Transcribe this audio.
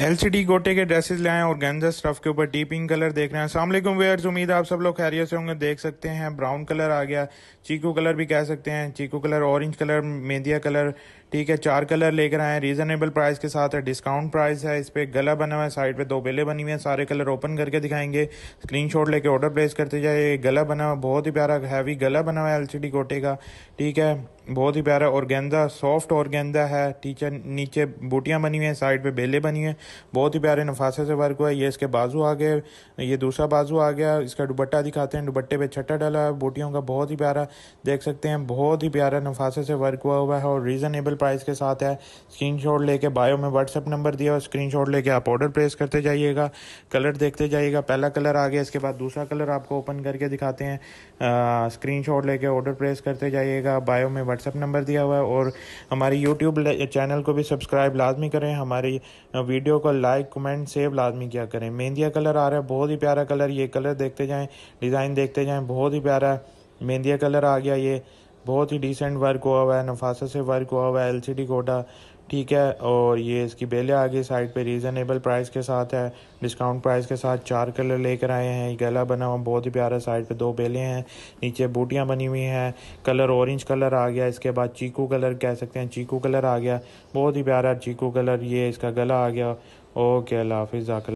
LCD गोटे के dresses ले आए और गेंजा स्टफ के ऊपर डीप पिंक कलर देख रहे हैं असलम वेयर्स उम्मीद आप सब लोग खैरियत से होंगे देख सकते हैं ब्राउन कलर आ गया चीकू कलर भी कह सकते हैं चीकू कलर ऑरेंज कलर मेदिया कलर ठीक है चार कलर लेकर आए रीजनेबल प्राइस के साथ है डिस्काउंट प्राइस है इस पर गला बना हुआ है साइड पर दो बेले बनी हुई है सारे कलर ओपन करके दिखाएंगे स्क्रीन शॉट लेके ऑर्डर प्लेस करते जाए गला बना हुआ बहुत ही प्यारा हैवी गला बना हुआ है एल गोटे का ठीक है बहुत ही प्यारा औरगेंदा सॉफ्ट औरगेंदा है टीचर नीचे बूटियाँ बनी हुई हैं साइड पे बेले बनी हुई हैं बहुत ही प्यारे नफासे से वर्क हुआ है ये इसके बाजू आ गए ये दूसरा बाजू आ गया इसका दुबट्टा दिखाते हैं दुबट्टे पे छट्टा डाला है बूटियों का बहुत ही प्यारा देख सकते हैं बहुत ही प्यारा नफासे से वर्क हुआ हुआ है और रीज़नेबल प्राइस के साथ है स्क्रीन शॉट लेके बायो में व्हाट्सअप नंबर दिया और स्क्रीन शॉट लेके आप ऑर्डर प्लेस करते जाइएगा कलर देखते जाइएगा पहला कलर आ गया इसके बाद दूसरा कलर आपको ओपन करके दिखाते हैं स्क्रीन शॉट लेके ऑर्डर प्लेस करते जाइएगा बायो में व्हाट्सअप नंबर दिया हुआ है और हमारे यूट्यूब चैनल को भी सब्सक्राइब लाजमी करें हमारी वीडियो को लाइक कमेंट सेव लाजमी किया करें मेहंदिया कलर आ रहा है बहुत ही प्यारा कलर ये कलर देखते जाएँ डिज़ाइन देखते जाएँ बहुत ही प्यारा मेहंदिया कलर आ गया ये बहुत ही डिसेंट वर्क हुआ हुआ है नफासा से वर्क हुआ हुआ है एल सी ठीक है और ये इसकी बेले आगे साइड पे रीज़नेबल प्राइस के साथ है डिस्काउंट प्राइस के साथ चार कलर लेकर आए हैं गला बना हुआ बहुत ही प्यारा साइड पे दो बेले हैं नीचे बूटियाँ बनी हुई हैं कलर ऑरेंज कलर आ गया इसके बाद चीकू कलर कह सकते हैं चीकू कलर आ गया बहुत ही प्यारा चीकू कलर ये इसका गला आ गया ओके अल्लाह हाफिज़